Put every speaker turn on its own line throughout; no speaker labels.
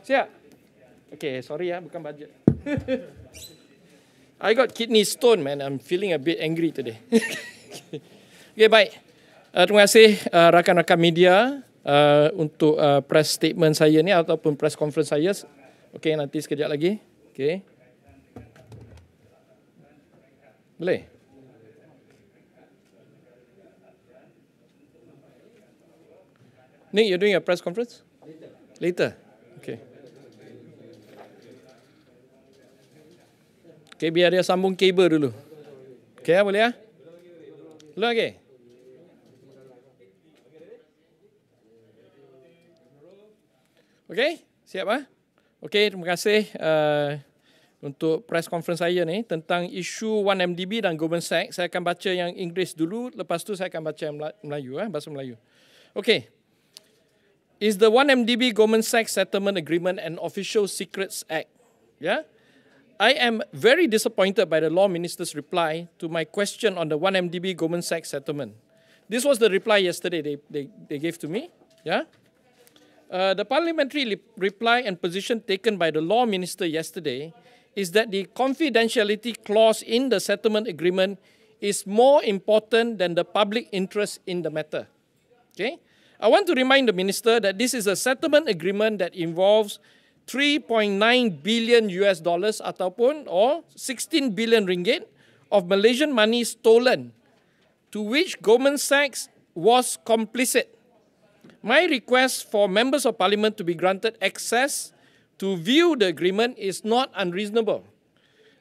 Siap? Okay, sorry ya, bukan budget. I got kidney stone, man. I'm feeling a bit angry today. okay, baik. Uh, terima kasih uh, rakan-rakan media uh, untuk uh, press statement saya ni ataupun press conference saya. Okay, nanti sekejap lagi. Okay. Boleh? Nick, you're doing a press conference? Later. Later. Okay, biar dia sambung kabel dulu. Okay, ah, boleh ya? Ah? Belum lagi? Okay, siap ya? Ah? Okay, terima kasih uh, untuk press conference saya ni tentang isu 1MDB dan Goldman Sachs. Saya akan baca yang Inggeris dulu, lepas tu saya akan baca yang Melayu, eh, bahasa Melayu. Okay. Is the 1MDB Goldman Sachs Settlement Agreement an official secrets act? Yeah? I am very disappointed by the law minister's reply to my question on the 1MDB Goldman Sachs settlement. This was the reply yesterday they, they, they gave to me. Yeah? Uh, the parliamentary reply and position taken by the law minister yesterday is that the confidentiality clause in the settlement agreement is more important than the public interest in the matter. Okay? I want to remind the minister that this is a settlement agreement that involves 3.9 billion US dollars ataupun or 16 billion ringgit of Malaysian money stolen to which Goldman Sachs was complicit. My request for members of parliament to be granted access to view the agreement is not unreasonable.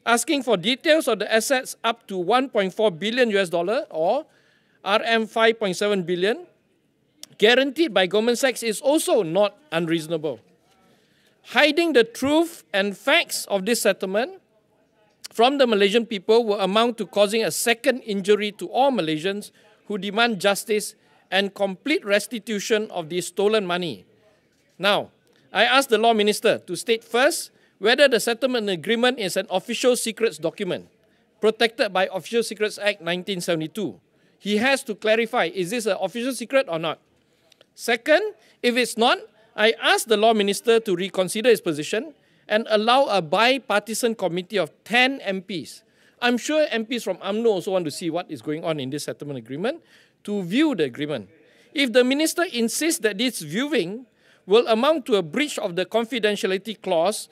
Asking for details of the assets up to 1.4 billion US dollar or RM 5.7 billion guaranteed by Goldman Sachs is also not unreasonable hiding the truth and facts of this settlement from the Malaysian people will amount to causing a second injury to all Malaysians who demand justice and complete restitution of the stolen money. Now, I ask the Law Minister to state first whether the settlement agreement is an official secrets document protected by Official Secrets Act 1972. He has to clarify is this an official secret or not? Second, if it's not, I asked the law minister to reconsider his position and allow a bipartisan committee of 10 MPs. I'm sure MPs from AMNO also want to see what is going on in this settlement agreement to view the agreement. If the minister insists that this viewing will amount to a breach of the confidentiality clause,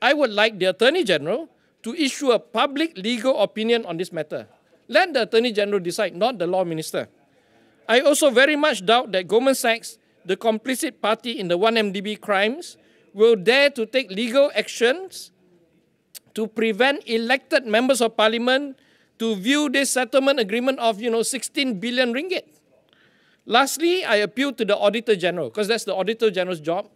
I would like the Attorney General to issue a public legal opinion on this matter. Let the Attorney General decide, not the Law Minister. I also very much doubt that Goldman Sachs the complicit party in the 1MDB crimes will dare to take legal actions to prevent elected members of parliament to view this settlement agreement of, you know, 16 billion ringgit. Lastly, I appeal to the Auditor General, because that's the Auditor General's job,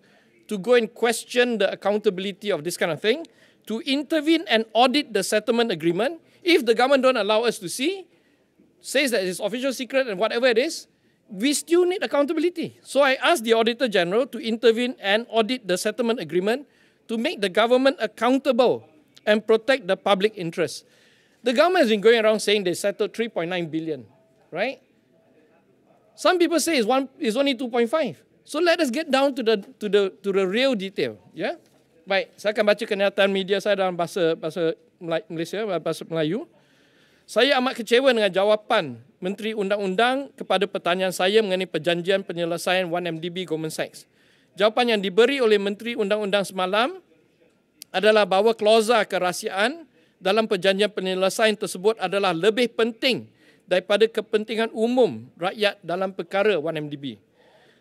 to go and question the accountability of this kind of thing, to intervene and audit the settlement agreement. If the government don't allow us to see, says that it's official secret and whatever it is, we still need accountability. So I asked the Auditor General to intervene and audit the settlement agreement to make the government accountable and protect the public interest. The government has been going around saying they settled 3.9 billion, right? Some people say it's, one, it's only 2.5. So let us get down to the, to the, to the real detail, yeah? Baik, saya akan baca kenyataan media saya dalam bahasa bahasa Malaysia, bahasa Melayu. Saya amat kecewa dengan jawapan Menteri Undang-Undang kepada pertanyaan saya mengenai perjanjian penyelesaian 1MDB Goldman Sachs. Jawapan yang diberi oleh Menteri Undang-Undang semalam adalah bahawa klausa kerahsiaan dalam perjanjian penyelesaian tersebut adalah lebih penting daripada kepentingan umum rakyat dalam perkara 1MDB.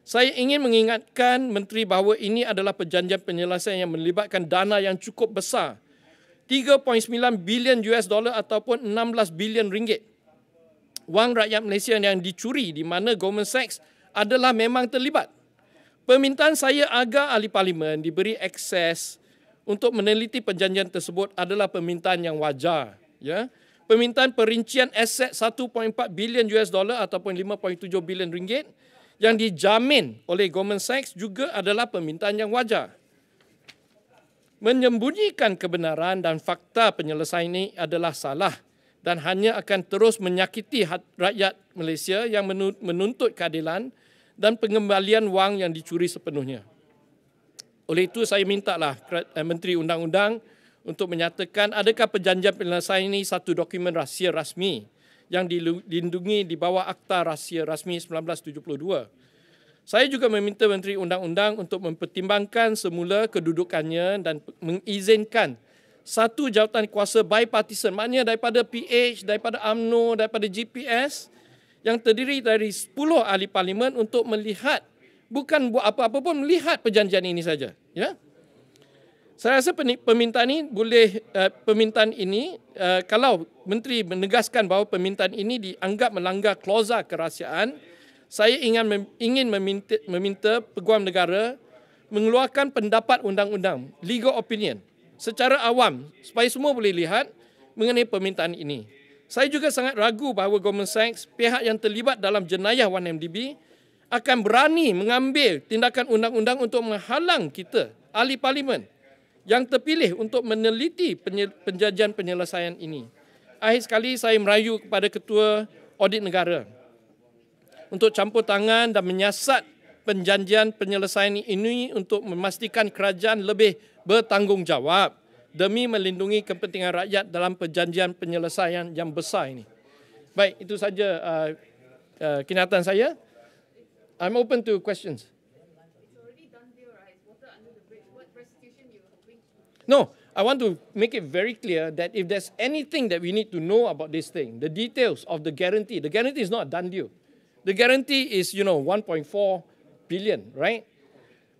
Saya ingin mengingatkan Menteri bahawa ini adalah perjanjian penyelesaian yang melibatkan dana yang cukup besar 3.9 bilion US dollar ataupun 16 bilion ringgit wang rakyat Malaysia yang dicuri di mana Goldman Sachs adalah memang terlibat. Permintaan saya agar ahli parlimen diberi akses untuk meneliti perjanjian tersebut adalah permintaan yang wajar. Ya. Permintaan perincian aset 1.4 bilion US dollar ataupun 5.7 bilion ringgit yang dijamin oleh Goldman Sachs juga adalah permintaan yang wajar. Menyembunyikan kebenaran dan fakta penyelesaian ini adalah salah dan hanya akan terus menyakiti rakyat Malaysia yang menuntut keadilan dan pengembalian wang yang dicuri sepenuhnya. Oleh itu, saya mintalah eh, Menteri Undang-Undang untuk menyatakan adakah perjanjian penyelesaian ini satu dokumen rahsia rasmi yang dilindungi di bawah Akta Rahsia Rasmi 1972. Saya juga meminta Menteri Undang-Undang untuk mempertimbangkan semula kedudukannya dan mengizinkan satu jawatan kuasa bipartisan, maknanya daripada PH, daripada AMNO, daripada GPS yang terdiri dari 10 ahli parlimen untuk melihat bukan buat apa-apa pun melihat perjanjian ini saja ya saya rasa permintaan ini boleh eh, permintaan ini eh, kalau menteri menegaskan bahawa permintaan ini dianggap melanggar klausa kerahsiaan saya ingin ingin meminta, meminta peguam negara mengeluarkan pendapat undang-undang legal opinion secara awam supaya semua boleh lihat mengenai permintaan ini. Saya juga sangat ragu bahawa Goldman Sachs pihak yang terlibat dalam jenayah 1MDB akan berani mengambil tindakan undang-undang untuk menghalang kita ahli parlimen yang terpilih untuk meneliti penjajian penyelesaian ini. Akhir sekali saya merayu kepada Ketua Audit Negara untuk campur tangan dan menyiasat penjanjian penyelesaian ini untuk memastikan kerajaan lebih bertanggungjawab demi melindungi kepentingan rakyat dalam perjanjian penyelesaian yang besar ini. Baik, itu saja uh, uh, kenyataan saya. I'm open to questions. No, I want to make it very clear that if there's anything that we need to know about this thing, the details of the guarantee, the guarantee is not a done deal. The guarantee is, you know, 1.4 billion, right?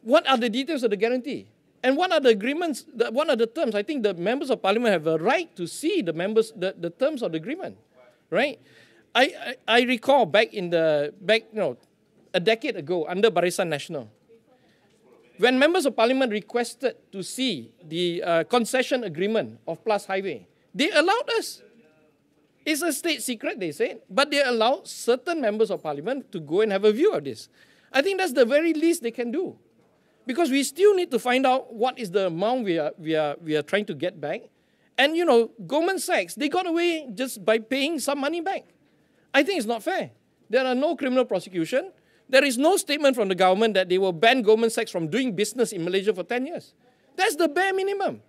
What are the details of the guarantee? And what are the agreements, the, what are the terms? I think the members of parliament have a right to see the members, the, the terms of the agreement, right? I, I, I recall back in the, back, you know, a decade ago under Barisan National, when members of parliament requested to see the uh, concession agreement of Plus Highway, they allowed us. It's a state secret, they say, but they allow certain members of parliament to go and have a view of this. I think that's the very least they can do. Because we still need to find out what is the amount we are, we are, we are trying to get back. And, you know, Goldman Sachs, they got away just by paying some money back. I think it's not fair. There are no criminal prosecution. There is no statement from the government that they will ban Goldman Sachs from doing business in Malaysia for 10 years. That's the bare minimum.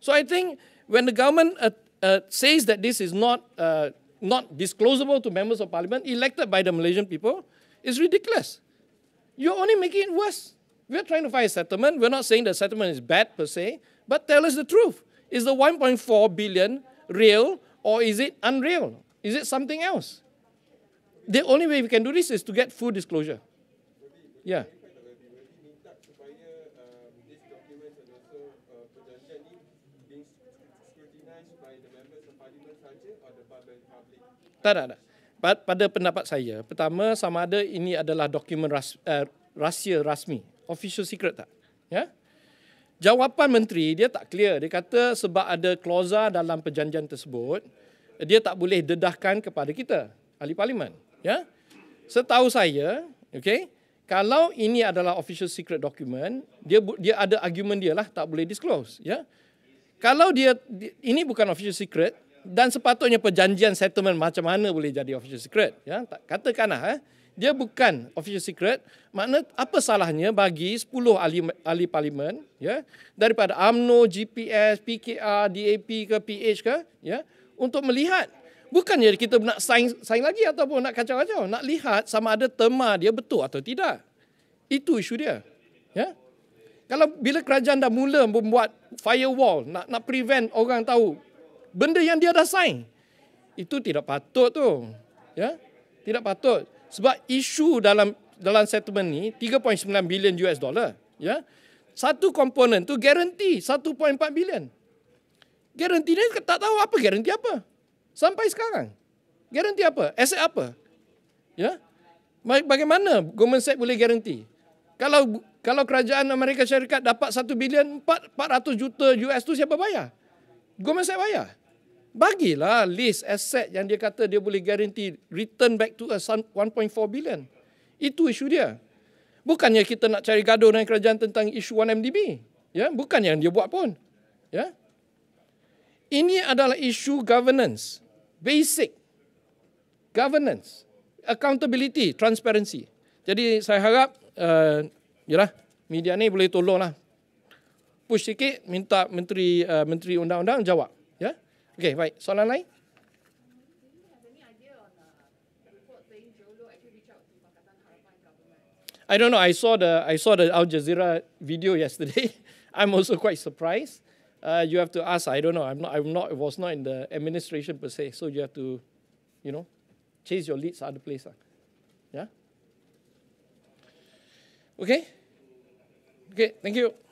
So I think when the government uh, says that this is not, uh, not disclosable to members of parliament elected by the Malaysian people is ridiculous. You're only making it worse. We're trying to find a settlement. We're not saying the settlement is bad per se, but tell us the truth. Is the 1.4 billion real or is it unreal? Is it something else? The only way we can do this is to get full disclosure. Yeah. Tak ada. tak. Pada pendapat saya, pertama sama ada ini adalah dokumen ras, uh, rahsia rasmi, official secret tak? Ya. Jawapan menteri dia tak clear. Dia kata sebab ada klausa dalam perjanjian tersebut, dia tak boleh dedahkan kepada kita ahli parlimen, ya. Setahu saya, okay, kalau ini adalah official secret document, dia dia ada argument dia lah tak boleh disclose, ya. Kalau dia ini bukan official secret, dan sepatutnya perjanjian settlement macam mana boleh jadi official secret ya tak katakanlah eh dia bukan official secret makna apa salahnya bagi 10 ahli ahli parlimen ya daripada AMNO GPS PKR DAP ke PH ke ya untuk melihat bukannya kita nak sign sign lagi ataupun nak kacau-kacau nak lihat sama ada terma dia betul atau tidak itu isu dia ya kalau bila kerajaan dah mula membuat firewall nak nak prevent orang tahu benda yang dia dah sign. Itu tidak patut tu. Ya. Tidak patut sebab isu dalam dalam settlement ni 3.9 bilion US dollar, ya. Satu komponen tu garanti 1.4 bilion. Garanti ni tak tahu apa garanti apa. Sampai sekarang. Garanti apa? Aset apa? Ya. Bagaimana Goldman Sachs boleh garanti? Kalau kalau kerajaan Amerika Syarikat dapat 1 bilion 400 juta US tu siapa bayar? Goldman Sachs bayar bagilah list aset yang dia kata dia boleh garanti return back to us 1.4 billion. Itu isu dia. Bukannya kita nak cari gaduh dengan kerajaan tentang isu 1MDB. Ya, bukan yang dia buat pun. Ya. Ini adalah isu governance. Basic. Governance. Accountability. Transparency. Jadi saya harap uh, yalah, media ni boleh tolonglah. Push sikit, minta Menteri uh, Menteri Undang-Undang jawab. Okay, right. Soalan lain? I don't know. I saw the I saw the Al Jazeera video yesterday. I'm also quite surprised. Uh, you have to ask. I don't know. I'm not. I'm not. Was not in the administration per se. So you have to, you know, chase your leads other place. Uh. Yeah. Okay. Okay. Thank you.